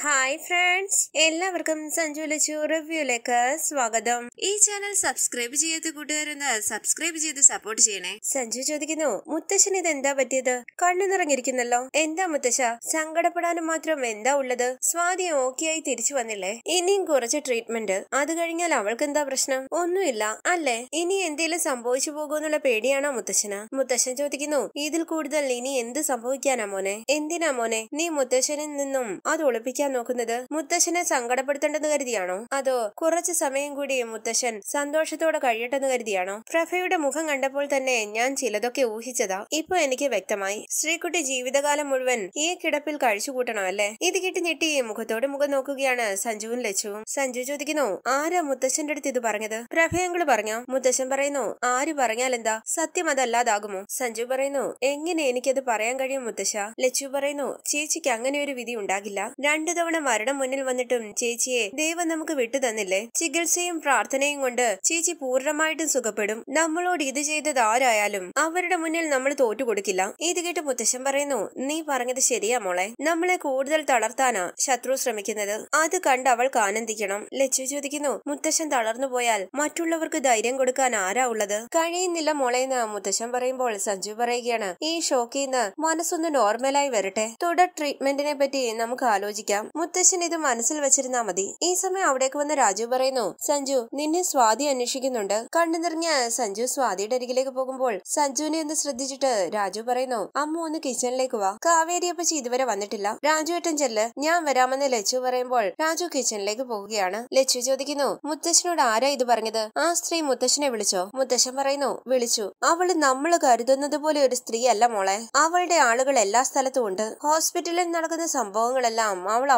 hi friends എല്ലാവർക്കും സഞ്ജു ലച്ചു റിവ്യൂലേക്ക് സ്വാഗതം ഈ ചാനൽ സബ്സ്ക്രൈബ് ചെയ്യാത്ത കൂട്ടുകാരെന്ന് സബ്സ്ക്രൈബ് ചെയ്ത് സപ്പോർട്ട് ചെയ്യണേ സഞ്ജു ചോദിക്കുന്നു മുത്തശ്ശൻ ഇത് എന്താ പറ്റിയത് കണ്ണു നിറഞ്ഞിരിക്കുന്നല്ലോ എന്താ മുത്തശ്ശ സങ്കടപ്പെടാനും മാത്രം എന്താ ഉള്ളത് സ്വാതി ആയി തിരിച്ചു വന്നില്ലേ ഇനിയും കുറച്ച് ട്രീറ്റ്മെന്റ് അത് കഴിഞ്ഞാൽ അവൾക്ക് എന്താ പ്രശ്നം ഒന്നുമില്ല അല്ലേ ഇനി എന്തേലും സംഭവിച്ചു പോകുമെന്നുള്ള പേടിയാണോ മുത്തശ്ശന് മുത്തശ്ശൻ ചോദിക്കുന്നു ഇതിൽ കൂടുതൽ ഇനി എന്ത് സംഭവിക്കാനാ മോനെ എന്തിനാ മോനെ നീ മുത്തശ്ശനിൽ നിന്നും അത് ഒളിപ്പിക്കാൻ ഇരിക്കാൻ നോക്കുന്നത് മുത്തശ്ശനെ സങ്കടപ്പെടുത്തേണ്ടെന്ന് കരുതിയാണോ അതോ കുറച്ചു സമയം കൂടി മുത്തശ്ശൻ സന്തോഷത്തോടെ കഴിയട്ടെന്ന് കരുതിയാണോ പ്രഭയുടെ മുഖം കണ്ടപ്പോൾ തന്നെ ഞാൻ ചിലതൊക്കെ ഊഹിച്ചതാ ഇപ്പൊ എനിക്ക് വ്യക്തമായി ശ്രീകുട്ടി ജീവിതകാലം മുഴുവൻ ഈ കിടപ്പിൽ കഴിച്ചുകൂട്ടണം അല്ലേ ഇത് കിട്ടി ഞെട്ടി മുഖത്തോട് മുഖം നോക്കുകയാണ് സഞ്ജുവും ലച്ചുവും സഞ്ജു ചോദിക്കുന്നു ആരാ മുത്തശ്ശന്റെ അടുത്ത് ഇത് പറഞ്ഞത് പ്രഭയങ്കിള് പറഞ്ഞോ മുത്തശ്ശൻ പറയുന്നു ആര് പറഞ്ഞാൽ എന്താ സത്യം അതല്ലാതാകുമോ സഞ്ജു പറയുന്നു എങ്ങനെ എനിക്കത് പറയാൻ കഴിയും മുത്തശ്ശ ലച്ചു പറയുന്നു ചേച്ചിക്ക് അങ്ങനെ ഒരു വിധി ഉണ്ടാകില്ല രണ്ട് രണ്ടു തവണ മരണം മുന്നിൽ വന്നിട്ടും ചേച്ചിയെ ദൈവം നമുക്ക് വിട്ടു തന്നില്ലേ ചികിത്സയും പ്രാർത്ഥനയും കൊണ്ട് ചേച്ചി പൂർണ്ണമായിട്ടും സുഖപ്പെടും നമ്മളോട് ഇത് ചെയ്തത് ആരായാലും അവരുടെ മുന്നിൽ നമ്മൾ തോറ്റു കൊടുക്കില്ല ഇത് കേട്ട് മുത്തശ്ശൻ പറയുന്നു നീ പറഞ്ഞത് ശരിയാ മോളെ നമ്മളെ കൂടുതൽ തളർത്താനാ ശത്രു ശ്രമിക്കുന്നത് അത് കണ്ട് അവൾക്ക് ആനന്ദിക്കണം ലച്ചു ചോദിക്കുന്നു മുത്തശ്ശൻ തളർന്നു പോയാൽ മറ്റുള്ളവർക്ക് ധൈര്യം കൊടുക്കാൻ ആരാ ഉള്ളത് കഴിയുന്നില്ല എന്ന് മുത്തശ്ശൻ പറയുമ്പോൾ സഞ്ജു പറയുകയാണ് ഈ ഷോക്കിൽ നിന്ന് മനസ്സൊന്ന് നോർമലായി വരട്ടെ തുടർ ട്രീറ്റ്മെന്റിനെ പറ്റി നമുക്ക് ആലോചിക്കാം പറയാം മുത്തശ്ശൻ ഇത് മനസ്സിൽ വെച്ചിരുന്നാ മതി ഈ സമയം അവിടേക്ക് വന്ന് രാജു പറയുന്നു സഞ്ജു നിന്നെ സ്വാതി അന്വേഷിക്കുന്നുണ്ട് കണ്ണു നിറഞ്ഞ സഞ്ജു സ്വാതിയുടെ അരികിലേക്ക് പോകുമ്പോൾ സഞ്ജുവിനെ ഒന്ന് ശ്രദ്ധിച്ചിട്ട് രാജു പറയുന്നു അമ്മ ഒന്ന് കിച്ചണിലേക്ക് വാ കാവേരി അപ്പച്ചി ഇതുവരെ വന്നിട്ടില്ല രാജു ഏട്ടൻ ചെല്ല് ഞാൻ വരാമെന്ന് ലച്ചു പറയുമ്പോൾ രാജു കിച്ചണിലേക്ക് പോവുകയാണ് ലച്ചു ചോദിക്കുന്നു മുത്തശ്ശനോട് ആരാ ഇത് പറഞ്ഞത് ആ സ്ത്രീ മുത്തശ്ശനെ വിളിച്ചോ മുത്തശ്ശൻ പറയുന്നു വിളിച്ചു അവള് നമ്മൾ കരുതുന്നത് പോലെ ഒരു അല്ല മോളെ അവളുടെ ആളുകൾ എല്ലാ സ്ഥലത്തും ഉണ്ട് ഹോസ്പിറ്റലിൽ നടക്കുന്ന സംഭവങ്ങളെല്ലാം അവൾ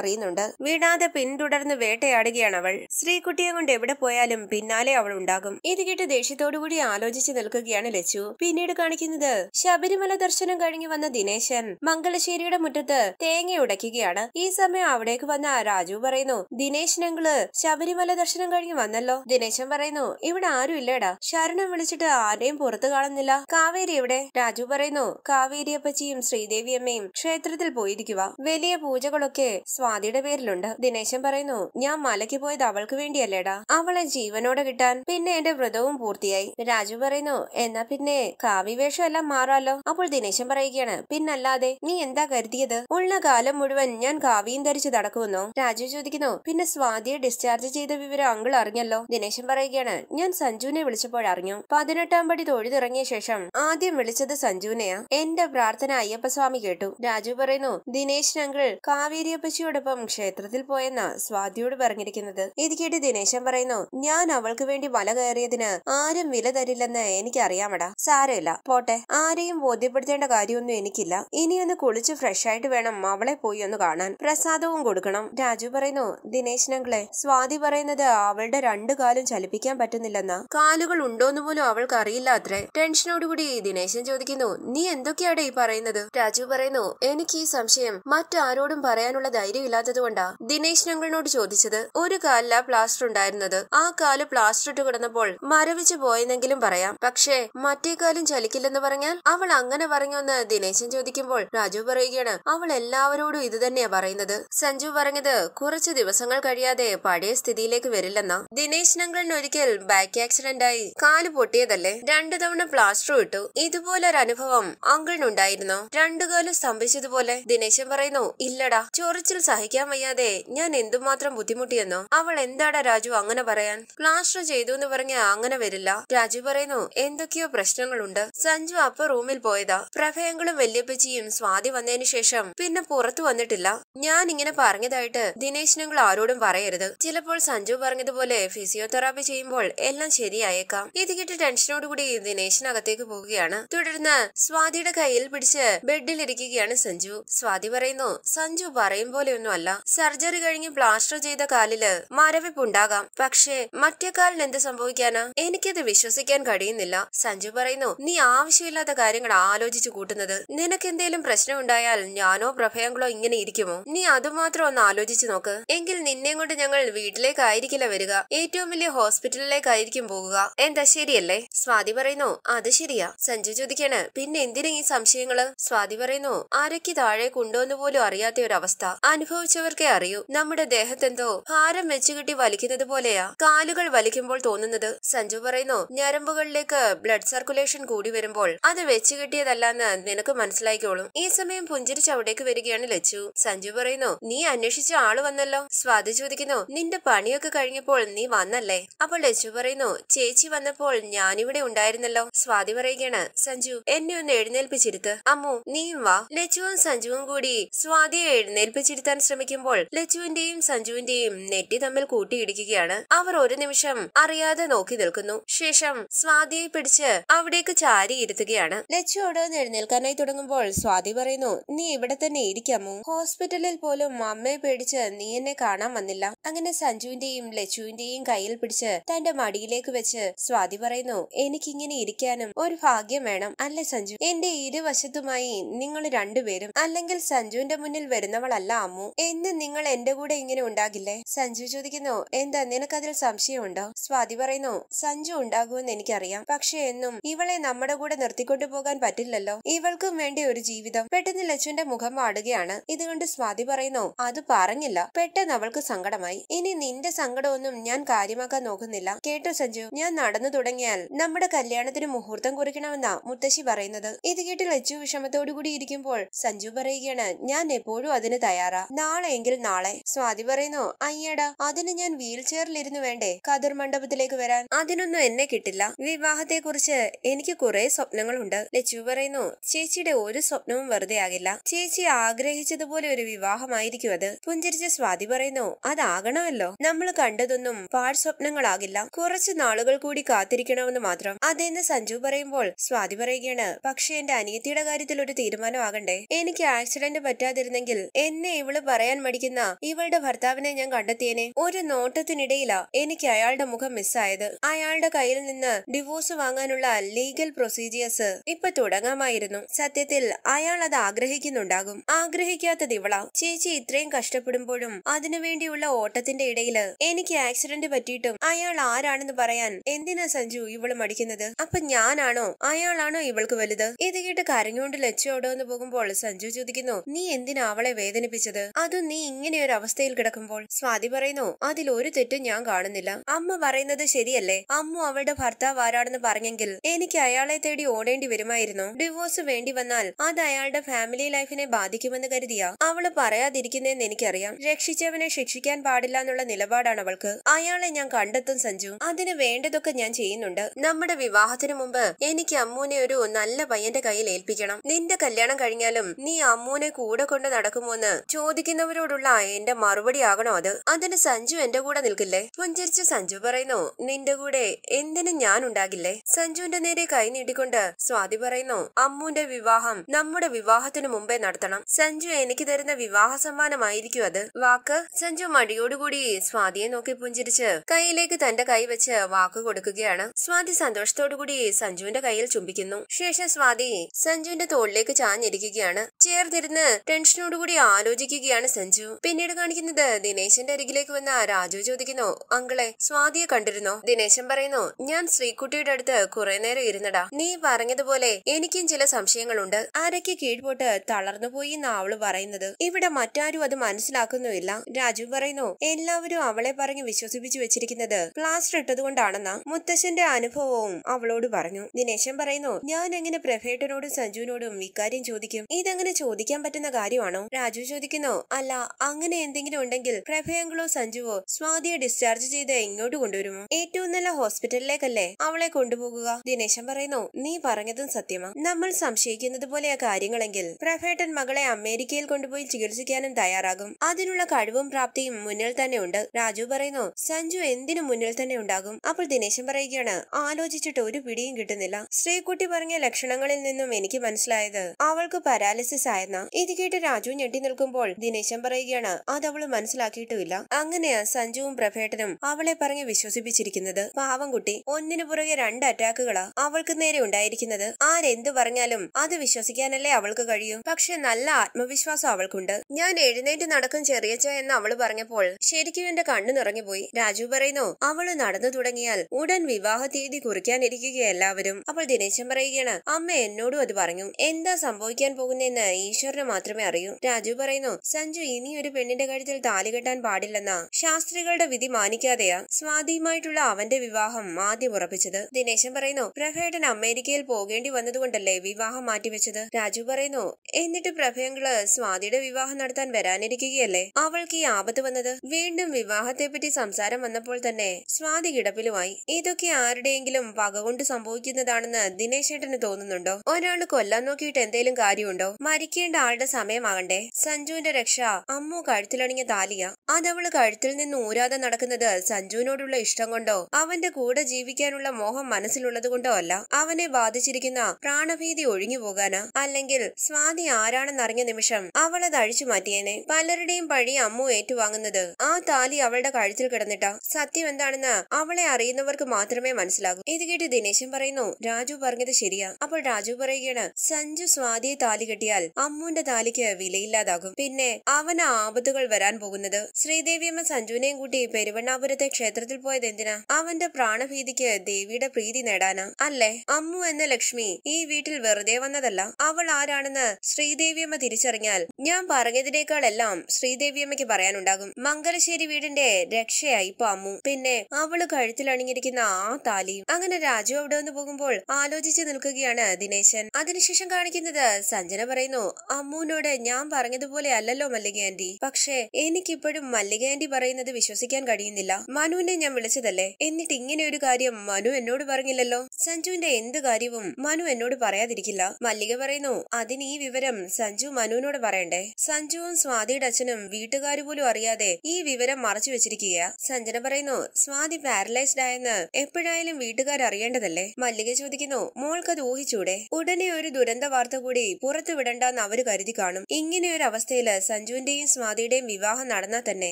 അറിയുന്നുണ്ട് വിടാതെ പിന്തുടർന്ന് വേട്ടയാടുകയാണ് അവൾ ശ്രീകുട്ടിയെ കൊണ്ട് എവിടെ പോയാലും പിന്നാലെ അവൾ ഉണ്ടാകും ഇത് കേട്ട് ദേഷ്യത്തോടുകൂടി ആലോചിച്ച് നിൽക്കുകയാണ് ലച്ചു പിന്നീട് കാണിക്കുന്നത് ശബരിമല ദർശനം കഴിഞ്ഞു വന്ന ദിനേശൻ മംഗലശ്ശേരിയുടെ മുറ്റത്ത് തേങ്ങ ഉടയ്ക്കുകയാണ് ഈ സമയം അവിടേക്ക് വന്ന രാജു പറയുന്നു ദിനേശനങ്ങള് ശബരിമല ദർശനം കഴിഞ്ഞു വന്നല്ലോ ദിനേശൻ പറയുന്നു ഇവിടെ ആരും ഇല്ലേടാ ശരണം വിളിച്ചിട്ട് ആരെയും പുറത്തു കാണുന്നില്ല കാവേരി എവിടെ രാജു പറയുന്നു കാവേരിയപ്പച്ചിയും ശ്രീദേവിയമ്മയും ക്ഷേത്രത്തിൽ പോയിരിക്കുക വലിയ പൂജകളൊക്കെ ഒക്കെ സ്വാതിയുടെ പേരിലുണ്ട് ദിനേശൻ പറയുന്നു ഞാൻ മലയ്ക്ക് പോയത് അവൾക്ക് വേണ്ടിയല്ലേടാ അവളെ ജീവനോടെ കിട്ടാൻ പിന്നെ എന്റെ വ്രതവും പൂർത്തിയായി രാജു പറയുന്നു എന്നാ പിന്നെ കാവ്യവേഷം എല്ലാം മാറാലോ അപ്പോൾ ദിനേശൻ പറയുകയാണ് പിന്നല്ലാതെ നീ എന്താ കരുതിയത് ഉള്ള കാലം മുഴുവൻ ഞാൻ കാവ്യം ധരിച്ച് നടക്കുമെന്നോ രാജു ചോദിക്കുന്നു പിന്നെ സ്വാതിയെ ഡിസ്ചാർജ് ചെയ്ത വിവരം അങ്കിൾ അറിഞ്ഞല്ലോ ദിനേശൻ പറയുകയാണ് ഞാൻ സഞ്ജുവിനെ വിളിച്ചപ്പോഴറിഞ്ഞു പതിനെട്ടാം പടി തൊഴുതിറങ്ങിയ ശേഷം ആദ്യം വിളിച്ചത് സഞ്ജുവിനെയാ എന്റെ പ്രാർത്ഥന അയ്യപ്പസ്വാമി കേട്ടു രാജു പറയുന്നു ദിനേശൻ അങ്കിൾ കാവ്യ കാവേരിയപ്പച്ചിയോടൊപ്പം ക്ഷേത്രത്തിൽ പോയെന്ന സ്വാതിയോട് പറഞ്ഞിരിക്കുന്നത് ഇത് കേട്ട് ദിനേശൻ പറയുന്നു ഞാൻ അവൾക്ക് വേണ്ടി വല കയറിയതിന് ആരും വില തരില്ലെന്ന് എനിക്കറിയാമടാ സാരമില്ല പോട്ടെ ആരെയും ബോധ്യപ്പെടുത്തേണ്ട കാര്യമൊന്നും എനിക്കില്ല ഇനിയൊന്ന് കുളിച്ച് ഫ്രഷ് ആയിട്ട് വേണം അവളെ പോയി ഒന്ന് കാണാൻ പ്രസാദവും കൊടുക്കണം രാജു പറയുന്നു ദിനേശനങ്ങളെ സ്വാതി പറയുന്നത് അവളുടെ രണ്ടു കാലും ചലിപ്പിക്കാൻ പറ്റുന്നില്ലെന്ന കാലുകൾ ഉണ്ടോന്ന് പോലും അവൾക്ക് അറിയില്ല അത്രേ ടെൻഷനോടുകൂടി ദിനേശൻ ചോദിക്കുന്നു നീ എന്തൊക്കെയാടെ ഈ പറയുന്നത് രാജു പറയുന്നു എനിക്ക് ഈ സംശയം മറ്റാരോടും പറയാൻ പറയാനുള്ള ധൈര്യം കൊണ്ടാ ദിനേശ് ഞങ്ങളോട് ചോദിച്ചത് ഒരു കാലിലാ പ്ലാസ്റ്റർ ഉണ്ടായിരുന്നത് ആ കാല് പ്ലാസ്റ്റർ ഇട്ട് കിടന്നപ്പോൾ മരവിച്ചു പോയെന്നെങ്കിലും പറയാം പക്ഷേ മറ്റേ കാലും ചലിക്കില്ലെന്ന് പറഞ്ഞാൽ അവൾ അങ്ങനെ പറഞ്ഞൊന്ന് ദിനേശൻ ചോദിക്കുമ്പോൾ രാജു പറയുകയാണ് അവൾ എല്ലാവരോടും ഇത് തന്നെയാ പറയുന്നത് സഞ്ജു പറഞ്ഞത് കുറച്ച് ദിവസങ്ങൾ കഴിയാതെ പഴയ സ്ഥിതിയിലേക്ക് വരില്ലെന്ന ദിനേശ് ഞങ്ങളിന് ഒരിക്കൽ ബാക്ക് ആക്സിഡന്റ് ആയി കാല് പൊട്ടിയതല്ലേ രണ്ടു തവണ പ്ലാസ്റ്റർ ഇട്ടു ഇതുപോലൊരു അനുഭവം അങ്കിളിനുണ്ടായിരുന്നു രണ്ടു കാലും സ്തംഭിച്ചതുപോലെ ദിനേശൻ പറയുന്നു ഇല്ലടാ ചൊറിച്ചിൽ സഹിക്കാൻ വയ്യാതെ ഞാൻ എന്തുമാത്രം ബുദ്ധിമുട്ടിയെന്നോ അവൾ എന്താടാ രാജു അങ്ങനെ പറയാൻ പ്ലാസ്റ്റർ ചെയ്തു എന്ന് പറഞ്ഞ അങ്ങനെ വരില്ല രാജു പറയുന്നു എന്തൊക്കെയോ പ്രശ്നങ്ങളുണ്ട് സഞ്ജു അപ്പൊ റൂമിൽ പോയതാ പ്രഭയങ്ങളും വല്യപ്പച്ചിയും സ്വാതി വന്നതിന് ശേഷം പിന്നെ പുറത്തു വന്നിട്ടില്ല ഞാൻ ഇങ്ങനെ പറഞ്ഞതായിട്ട് ദിനേശ് നിങ്ങൾ ആരോടും പറയരുത് ചിലപ്പോൾ സഞ്ജു പറഞ്ഞതുപോലെ ഫിസിയോതെറാപ്പി ചെയ്യുമ്പോൾ എല്ലാം ശരിയായേക്കാം ഇത് കിട്ടി ടെൻഷനോടുകൂടി ദിനേശിനകത്തേക്ക് പോവുകയാണ് തുടർന്ന് സ്വാതിയുടെ കയ്യിൽ പിടിച്ച് ബെഡിലിരിക്കുകയാണ് സഞ്ജു സ്വാതി പറയുന്നു സഞ്ജു പറയും പോലെയൊന്നും അല്ല സർജറി കഴിഞ്ഞ് പ്ലാസ്റ്റർ ചെയ്ത കാലില് മരവിപ്പുണ്ടാകാം പക്ഷേ മറ്റേ കാലിന് എന്ത് സംഭവിക്കാനാ എനിക്കത് വിശ്വസിക്കാൻ കഴിയുന്നില്ല സഞ്ജു പറയുന്നു നീ ആവശ്യമില്ലാത്ത കാര്യങ്ങൾ ആലോചിച്ചു കൂട്ടുന്നത് നിനക്ക് എന്തെങ്കിലും പ്രശ്നം ഉണ്ടായാൽ ഞാനോ പ്രഭയങ്ങളോ ഇങ്ങനെ ഇരിക്കുമോ നീ അതുമാത്രം ഒന്ന് ആലോചിച്ചു നോക്ക് എങ്കിൽ നിന്നെ കൊണ്ട് ഞങ്ങൾ വീട്ടിലേക്കായിരിക്കില്ല വരിക ഏറ്റവും വലിയ ഹോസ്പിറ്റലിലേക്കായിരിക്കും പോകുക എന്താ ശരിയല്ലേ സ്വാതി പറയുന്നു അത് ശരിയാ സഞ്ജു ചോദിക്കാണ് പിന്നെ എന്തിനാ ഈ സംശയങ്ങള് സ്വാതി പറയുന്നു ആരൊക്കെ താഴെ കൊണ്ടുവന്നു പോലും അറിയാത്ത ഒരു അവസ്ഥ അവസ്ഥ അനുഭവിച്ചവർക്കേ അറിയൂ നമ്മുടെ ദേഹത്തെന്തോ ഭാരം വെച്ചുകെട്ടി വലിക്കുന്നത് പോലെയാ കാലുകൾ വലിക്കുമ്പോൾ തോന്നുന്നത് സഞ്ജു പറയുന്നു ഞരമ്പുകളിലേക്ക് ബ്ലഡ് സർക്കുലേഷൻ കൂടി വരുമ്പോൾ അത് വെച്ചുകെട്ടിയതല്ലെന്ന് നിനക്ക് മനസ്സിലായിക്കോളും ഈ സമയം പുഞ്ചിരിച്ച് അവിടേക്ക് വരികയാണ് ലച്ചു സഞ്ജു പറയുന്നു നീ അന്വേഷിച്ച ആള് വന്നല്ലോ സ്വാതി ചോദിക്കുന്നു നിന്റെ പണിയൊക്കെ കഴിഞ്ഞപ്പോൾ നീ വന്നല്ലേ അപ്പോൾ ലച്ചു പറയുന്നു ചേച്ചി വന്നപ്പോൾ ഞാനിവിടെ ഉണ്ടായിരുന്നല്ലോ സ്വാതി പറയുകയാണ് സഞ്ജു എന്നെ ഒന്ന് എഴുന്നേൽപ്പിച്ചിരുത്ത് അമ്മു നീയും വാ ലച്ചുവും സഞ്ജുവും കൂടി സ്വാതിയെ എഴുന്നേൽ ഏൽപ്പിച്ചിരുത്താൻ ശ്രമിക്കുമ്പോൾ ലച്ചുവിന്റെയും സഞ്ജുവിന്റെയും നെറ്റി തമ്മിൽ കൂട്ടിയിടിക്കുകയാണ് അവർ ഒരു നിമിഷം അറിയാതെ നോക്കി നിൽക്കുന്നു ശേഷം സ്വാതിയെ പിടിച്ച് അവിടേക്ക് ചാരി ഇരുത്തുകയാണ് ലച്ചുവോട് എഴുന്നേൽക്കാനായി തുടങ്ങുമ്പോൾ സ്വാതി പറയുന്നു നീ ഇവിടെ തന്നെ ഇരിക്കാമോ ഹോസ്പിറ്റലിൽ പോലും അമ്മയെ പേടിച്ച് നീ എന്നെ കാണാൻ വന്നില്ല അങ്ങനെ സഞ്ജുവിന്റെയും ലച്ചുവിന്റെയും കയ്യിൽ പിടിച്ച് തന്റെ മടിയിലേക്ക് വെച്ച് സ്വാതി പറയുന്നു എനിക്കിങ്ങനെ ഇരിക്കാനും ഒരു ഭാഗ്യം വേണം അല്ലെ സഞ്ജു എന്റെ ഇരുവശത്തുമായി നിങ്ങൾ രണ്ടുപേരും അല്ലെങ്കിൽ സഞ്ജുവിന്റെ മുന്നിൽ വരുന്നവൾ നല്ലതല്ല അമ്മു എന്നും നിങ്ങൾ എന്റെ കൂടെ ഇങ്ങനെ ഉണ്ടാകില്ലേ സഞ്ജു ചോദിക്കുന്നു എന്താ നിനക്കതിൽ സംശയമുണ്ടോ സ്വാതി പറയുന്നു സഞ്ജു ഉണ്ടാകുമെന്ന് എനിക്കറിയാം പക്ഷെ എന്നും ഇവളെ നമ്മുടെ കൂടെ നിർത്തിക്കൊണ്ടു പോകാൻ പറ്റില്ലല്ലോ ഇവൾക്കും വേണ്ടി ഒരു ജീവിതം പെട്ടെന്ന് ലച്ചുന്റെ മുഖം വാടുകയാണ് ഇതുകൊണ്ട് സ്വാതി പറയുന്നു അത് പറഞ്ഞില്ല പെട്ടെന്ന് അവൾക്ക് സങ്കടമായി ഇനി നിന്റെ സങ്കടമൊന്നും ഞാൻ കാര്യമാക്കാൻ നോക്കുന്നില്ല കേട്ടു സഞ്ജു ഞാൻ നടന്നു തുടങ്ങിയാൽ നമ്മുടെ കല്യാണത്തിന് മുഹൂർത്തം കുറിക്കണമെന്നാ മുത്തശ്ശി പറയുന്നത് ഇത് കേട്ട് ലച്ചു കൂടി ഇരിക്കുമ്പോൾ സഞ്ജു പറയുകയാണ് ഞാൻ എപ്പോഴും അതിന് തയ്യാറാ നാളെയെങ്കിൽ നാളെ സ്വാതി പറയുന്നു അയ്യടാ അതിന് ഞാൻ വീൽ ചെയറിലിരുന്നു വേണ്ടേ കതിർ മണ്ഡപത്തിലേക്ക് വരാൻ അതിനൊന്നും എന്നെ കിട്ടില്ല വിവാഹത്തെ കുറിച്ച് എനിക്ക് കുറെ സ്വപ്നങ്ങളുണ്ട് ലച്ചു പറയുന്നു ചേച്ചിയുടെ ഒരു സ്വപ്നവും വെറുതെ ആകില്ല ചേച്ചി ആഗ്രഹിച്ചതുപോലെ ഒരു വിവാഹമായിരിക്കും അത് പുഞ്ചിരിച്ച സ്വാതി പറയുന്നു അതാകണമല്ലോ നമ്മൾ കണ്ടതൊന്നും പാഴ് സ്വപ്നങ്ങളാകില്ല കുറച്ച് നാളുകൾ കൂടി കാത്തിരിക്കണമെന്ന് മാത്രം അതെന്ന് സഞ്ജു പറയുമ്പോൾ സ്വാതി പറയുകയാണ് പക്ഷെ എന്റെ അനിയത്തിയുടെ കാര്യത്തിൽ ഒരു തീരുമാനമാകണ്ടേ എനിക്ക് ആക്സിഡന്റ് പറ്റാതിരുന്നെങ്കിൽ എന്നെ ഇവള് പറയാൻ മടിക്കുന്ന ഇവളുടെ ഭർത്താവിനെ ഞാൻ കണ്ടെത്തിയേനെ ഒരു നോട്ടത്തിനിടയിലാ എനിക്ക് അയാളുടെ മുഖം മിസ്സായത് അയാളുടെ കയ്യിൽ നിന്ന് ഡിവോഴ്സ് വാങ്ങാനുള്ള ലീഗൽ പ്രൊസീജിയേഴ്സ് ഇപ്പൊ തുടങ്ങാമായിരുന്നു സത്യത്തിൽ അയാൾ അത് ആഗ്രഹിക്കുന്നുണ്ടാകും ആഗ്രഹിക്കാത്തത് ഇവളാ ചേച്ചി ഇത്രയും കഷ്ടപ്പെടുമ്പോഴും അതിനുവേണ്ടിയുള്ള ഓട്ടത്തിന്റെ ഇടയില് എനിക്ക് ആക്സിഡന്റ് പറ്റിയിട്ടും അയാൾ ആരാണെന്ന് പറയാൻ എന്തിനാ സഞ്ജു ഇവള് മടിക്കുന്നത് അപ്പൊ ഞാനാണോ അയാളാണോ ഇവൾക്ക് വലുത് ഇത് കേട്ട് കരഞ്ഞുകൊണ്ട് ലച്ചോടോ എന്ന് പോകുമ്പോൾ സഞ്ജു ചോദിക്കുന്നു നീ എന്തിനാ അവളെ വേദനിപ്പിച്ചത് അത് നീ ഇങ്ങനെ ഒരു അവസ്ഥയിൽ കിടക്കുമ്പോൾ സ്വാതി പറയുന്നു അതിൽ ഒരു തെറ്റും ഞാൻ കാണുന്നില്ല അമ്മ പറയുന്നത് ശരിയല്ലേ അമ്മ അവളുടെ ഭർത്താവ് ആരാണെന്ന് പറഞ്ഞെങ്കിൽ എനിക്ക് അയാളെ തേടി ഓടേണ്ടി വരുമായിരുന്നു ഡിവോഴ്സ് വേണ്ടി വന്നാൽ അത് അയാളുടെ ഫാമിലി ലൈഫിനെ ബാധിക്കുമെന്ന് കരുതിയ അവള് പറയാതിരിക്കുന്നതെന്ന് എനിക്കറിയാം രക്ഷിച്ചവനെ ശിക്ഷിക്കാൻ പാടില്ല എന്നുള്ള നിലപാടാണ് അവൾക്ക് അയാളെ ഞാൻ കണ്ടെത്തും സഞ്ജു അതിന് വേണ്ടതൊക്കെ ഞാൻ ചെയ്യുന്നുണ്ട് നമ്മുടെ വിവാഹത്തിന് മുമ്പ് എനിക്ക് അമ്മൂനെ ഒരു നല്ല പയ്യന്റെ കയ്യിൽ ഏൽപ്പിക്കണം നിന്റെ കല്യാണം കഴിഞ്ഞാലും നീ അമ്മൂനെ കൂടെ കൊണ്ട് നടക്കുമോ ചോദിക്കുന്നവരോടുള്ള എന്റെ മറുപടി ആകണോ അത് അതിന് സഞ്ജു എന്റെ കൂടെ നിൽക്കില്ലേ പുഞ്ചരിച്ച് സഞ്ജു പറയുന്നു നിന്റെ കൂടെ എന്തിനും ഞാൻ ഉണ്ടാകില്ലേ സഞ്ജുവിന്റെ നേരെ കൈ നീട്ടിക്കൊണ്ട് സ്വാതി പറയുന്നു അമ്മുന്റെ വിവാഹം നമ്മുടെ വിവാഹത്തിനു മുമ്പേ നടത്തണം സഞ്ജു എനിക്ക് തരുന്ന വിവാഹ സമ്മാനമായിരിക്കും അത് വാക്ക് സഞ്ജു മടിയോടുകൂടി സ്വാതിയെ നോക്കി പുഞ്ചിരിച്ച് കൈയിലേക്ക് തന്റെ കൈ വെച്ച് വാക്ക് കൊടുക്കുകയാണ് സ്വാതി സന്തോഷത്തോടുകൂടി സഞ്ജുവിന്റെ കയ്യിൽ ചുംബിക്കുന്നു ശേഷം സ്വാതി സഞ്ജുവിന്റെ തോളിലേക്ക് ചാഞ്ഞിരിക്കുകയാണ് ചേർന്നിരുന്ന് ടെൻഷനോടുകൂടി ആലോചിക്കുകയാണ് സഞ്ജു പിന്നീട് കാണിക്കുന്നത് ദിനേശന്റെ അരികിലേക്ക് വന്ന രാജു ചോദിക്കുന്നു അങ്കിളെ സ്വാതിയെ കണ്ടിരുന്നോ ദിനേശൻ പറയുന്നു ഞാൻ ശ്രീകുട്ടിയുടെ അടുത്ത് കുറെ നേരം ഇരുന്നടാ നീ പറഞ്ഞതുപോലെ എനിക്കും ചില സംശയങ്ങളുണ്ട് ആരൊക്കെ കീഴ്പോട്ട് തളർന്നുപോയി എന്ന് അവള് പറയുന്നത് ഇവിടെ മറ്റാരും അത് മനസ്സിലാക്കുന്നുമില്ല രാജു പറയുന്നു എല്ലാവരും അവളെ പറഞ്ഞ് വിശ്വസിപ്പിച്ചു വെച്ചിരിക്കുന്നത് പ്ലാസ്റ്റർ ഇട്ടതുകൊണ്ടാണെന്ന മുത്തശ്ശന്റെ അനുഭവവും അവളോട് പറഞ്ഞു ദിനേശൻ പറയുന്നു ഞാൻ എങ്ങനെ പ്രഭേട്ടനോടും സഞ്ജുവിനോടും ഇക്കാര്യം ചോദിക്കും ഇതെങ്ങനെ ചോദിക്കാൻ പറ്റുന്ന കാര്യമാണോ രാജു പരിശോധിക്കുന്നു അല്ല അങ്ങനെ എന്തെങ്കിലും ഉണ്ടെങ്കിൽ പ്രഭയങ്കളോ സഞ്ജുവോ സ്വാതിയെ ഡിസ്ചാർജ് ചെയ്ത് ഇങ്ങോട്ട് കൊണ്ടുവരുമോ ഏറ്റവും നല്ല ഹോസ്പിറ്റലിലേക്കല്ലേ അവളെ കൊണ്ടുപോകുക ദിനേശൻ പറയുന്നു നീ പറഞ്ഞതും സത്യമാ നമ്മൾ സംശയിക്കുന്നത് പോലെ കാര്യങ്ങളെങ്കിൽ പ്രഭേട്ടൻ മകളെ അമേരിക്കയിൽ കൊണ്ടുപോയി ചികിത്സിക്കാനും തയ്യാറാകും അതിനുള്ള കഴിവും പ്രാപ്തിയും മുന്നിൽ തന്നെ ഉണ്ട് രാജു പറയുന്നു സഞ്ജു എന്തിനു മുന്നിൽ തന്നെ ഉണ്ടാകും അപ്പോൾ ദിനേശൻ പറയുകയാണ് ആലോചിച്ചിട്ട് ഒരു പിടിയും കിട്ടുന്നില്ല ശ്രീകുട്ടി പറഞ്ഞ ലക്ഷണങ്ങളിൽ നിന്നും എനിക്ക് മനസ്സിലായത് അവൾക്ക് പരാലിസിസ് ആയെന്ന ഇത് കേട്ട് രാജു ഞെട്ടി നിൽക്കുമ്പോൾ ദിനേശൻ പറയുകയാണ് അത് അവള് മനസ്സിലാക്കിയിട്ടുമില്ല അങ്ങനെയാ സഞ്ജുവും പ്രഭേട്ടനും അവളെ പറഞ്ഞ് വിശ്വസിപ്പിച്ചിരിക്കുന്നത് പാവം കുട്ടി ഒന്നിനു പുറകെ രണ്ട് അറ്റാക്കുകളാ അവൾക്ക് നേരെ ഉണ്ടായിരിക്കുന്നത് ആരെന്തു പറഞ്ഞാലും അത് വിശ്വസിക്കാനല്ലേ അവൾക്ക് കഴിയും പക്ഷെ നല്ല ആത്മവിശ്വാസം അവൾക്കുണ്ട് ഞാൻ എഴുന്നേറ്റ് നടക്കും ചെറിയച്ച എന്ന് അവള് പറഞ്ഞപ്പോൾ ശരിക്കും എന്റെ കണ്ണു നിറഞ്ഞുപോയി രാജു പറയുന്നു അവള് നടന്നു തുടങ്ങിയാൽ ഉടൻ വിവാഹ തീയതി കുറിക്കാനിരിക്കുക എല്ലാവരും അപ്പോൾ ദിനേശൻ പറയുകയാണ് അമ്മ എന്നോടും അത് പറഞ്ഞു എന്താ സംഭവിക്കാൻ പോകുന്നതെന്ന് ഈശ്വരന് മാത്രമേ അറിയൂ രാജു പറയുന്നു സഞ്ജു ഇനി ഒരു പെണ്ണിന്റെ കഴുത്തിൽ താലി കെട്ടാൻ പാടില്ലെന്ന ശാസ്ത്രികളുടെ വിധി മാനിക്കാതെയാ സ്വാതിയുമായിട്ടുള്ള അവന്റെ വിവാഹം ആദ്യം ഉറപ്പിച്ചത് ദിനേശൻ പറയുന്നു പ്രഭേടൻ അമേരിക്കയിൽ പോകേണ്ടി വന്നതുകൊണ്ടല്ലേ വിവാഹം മാറ്റിവെച്ചത് രാജു പറയുന്നു എന്നിട്ട് പ്രഭയങ്ങള് സ്വാതിയുടെ വിവാഹം നടത്താൻ വരാനിരിക്കുകയല്ലേ അവൾക്ക് ഈ ആപത്ത് വന്നത് വീണ്ടും വിവാഹത്തെ പറ്റി സംസാരം വന്നപ്പോൾ തന്നെ സ്വാതി കിടപ്പിലുമായി ഇതൊക്കെ ആരുടെയെങ്കിലും പക കൊണ്ട് സംഭവിക്കുന്നതാണെന്ന് ദിനേശേട്ടന് തോന്നുന്നുണ്ടോ ഒരാൾ കൊല്ലാൻ നോക്കിയിട്ട് എന്തേലും കാര്യമുണ്ടോ മരിക്കേണ്ട ആളുടെ സമയമാകണ്ടേ സഞ്ജുവിന്റെ രക്ഷ അമ്മു കഴുത്തിലണിഞ്ഞ താലിയ അതവള് കഴുത്തിൽ നിന്ന് ഊരാതെ നടക്കുന്നത് സഞ്ജുവിനോടുള്ള ഇഷ്ടം കൊണ്ടോ അവന്റെ കൂടെ ജീവിക്കാനുള്ള മോഹം മനസ്സിലുള്ളത് കൊണ്ടോ അല്ല അവനെ ബാധിച്ചിരിക്കുന്ന പ്രാണഭീതി ഒഴിഞ്ഞു പോകാനാ അല്ലെങ്കിൽ സ്വാതി ആരാണെന്നറിഞ്ഞ നിമിഷം അവളത് അഴിച്ചു മാറ്റിയേനെ പലരുടെയും പഴി അമ്മു ഏറ്റുവാങ്ങുന്നത് ആ താലി അവളുടെ കഴുത്തിൽ കിടന്നിട്ട സത്യം എന്താണെന്ന് അവളെ അറിയുന്നവർക്ക് മാത്രമേ മനസ്സിലാകൂ ഇത് കേട്ട് ദിനേശൻ പറയുന്നു രാജു പറഞ്ഞത് ശരിയാ അപ്പോൾ രാജു പറയുകയാണ് സഞ്ജു സ്വാതിയെ താലി കെട്ടിയാൽ അമ്മുവിന്റെ താലിക്ക് വിലയില്ലാതാകും ഉണ്ടാകും പിന്നെ അവന് ആപത്തുകൾ വരാൻ പോകുന്നത് ശ്രീദേവിയമ്മ സഞ്ജുവിനെയും കൂട്ടി പെരുവണ്ണാപുരത്തെ ക്ഷേത്രത്തിൽ പോയത് എന്തിനാ അവന്റെ പ്രാണഭീതിക്ക് ദേവിയുടെ പ്രീതി നേടാനാ അല്ലെ അമ്മു എന്ന ലക്ഷ്മി ഈ വീട്ടിൽ വെറുതെ വന്നതല്ല അവൾ ആരാണെന്ന് ശ്രീദേവിയമ്മ തിരിച്ചറിഞ്ഞാൽ ഞാൻ പറഞ്ഞതിനേക്കാളെല്ലാം ശ്രീദേവിയമ്മയ്ക്ക് പറയാനുണ്ടാകും മംഗലശ്ശേരി വീടിന്റെ രക്ഷയായി ഇപ്പൊ അമ്മു പിന്നെ അവള് കഴുത്തിലണിഞ്ഞിരിക്കുന്ന ആ താലിയും അങ്ങനെ രാജു അവിടെ വന്ന് പോകുമ്പോൾ ആലോചിച്ച് നിൽക്കുകയാണ് ദിനേശൻ അതിനുശേഷം കാണിക്കുന്നത് സഞ്ജന പറയുന്നു അമ്മുവിനോട് ഞാൻ പറഞ്ഞത് അതുപോലെ അല്ലല്ലോ മല്ലിക ആന്റി പക്ഷേ എനിക്കിപ്പോഴും മല്ലിക ആന്റി പറയുന്നത് വിശ്വസിക്കാൻ കഴിയുന്നില്ല മനുവിനെ ഞാൻ വിളിച്ചതല്ലേ എന്നിട്ട് ഇങ്ങനെ ഒരു കാര്യം മനു എന്നോട് പറഞ്ഞില്ലല്ലോ സഞ്ജുവിന്റെ എന്ത് കാര്യവും മനു എന്നോട് പറയാതിരിക്കില്ല മല്ലിക പറയുന്നു അതിന് ഈ വിവരം സഞ്ജു മനുവിനോട് പറയണ്ടേ സഞ്ജുവും സ്വാതിയുടെ അച്ഛനും വീട്ടുകാർ പോലും അറിയാതെ ഈ വിവരം മറച്ചു വെച്ചിരിക്കുക സഞ്ജന പറയുന്നു സ്വാതി പാരലൈസ്ഡ് ആയെന്ന് എപ്പോഴായാലും വീട്ടുകാർ അറിയേണ്ടതല്ലേ മല്ലിക ചോദിക്കുന്നു മോൾക്കത് ഊഹിച്ചൂടെ ഉടനെ ഒരു ദുരന്ത വാർത്ത കൂടി പുറത്തുവിടണ്ടെന്ന് അവര് കരുതി കാണും ഇങ്ങനെ ഒരു അവസ്ഥയിൽ സഞ്ജുവിന്റെയും സ്വാതിയുടെയും വിവാഹം നടന്നാൽ തന്നെ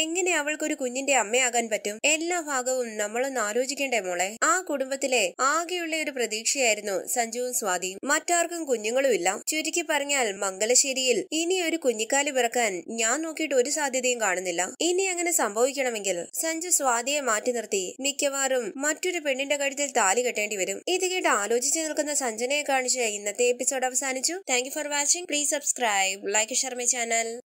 എങ്ങനെ അവൾക്കൊരു കുഞ്ഞിന്റെ അമ്മയാകാൻ പറ്റും എല്ലാ ഭാഗവും നമ്മളൊന്ന് ആലോചിക്കേണ്ടേ മോളെ ആ കുടുംബത്തിലെ ആകെയുള്ള ഒരു പ്രതീക്ഷയായിരുന്നു സഞ്ജുവും സ്വാതിയും മറ്റാർക്കും കുഞ്ഞുങ്ങളുമില്ല ചുരുക്കി പറഞ്ഞാൽ മംഗലശ്ശേരിയിൽ ഇനി ഒരു കുഞ്ഞിക്കാലി പിറക്കാൻ ഞാൻ നോക്കിയിട്ട് ഒരു സാധ്യതയും കാണുന്നില്ല ഇനി അങ്ങനെ സംഭവിക്കണമെങ്കിൽ സഞ്ജു സ്വാതിയെ മാറ്റി നിർത്തി മിക്കവാറും മറ്റൊരു പെണ്ണിന്റെ കഴുത്തിൽ താലി കെട്ടേണ്ടി വരും ഇത് കേട്ട് ആലോചിച്ച് നിൽക്കുന്ന സഞ്ജനയെ കാണിച്ച് ഇന്നത്തെ എപ്പിസോഡ് അവസാനിച്ചു thank for watching please subscribe like ഷർമ്മ चैनल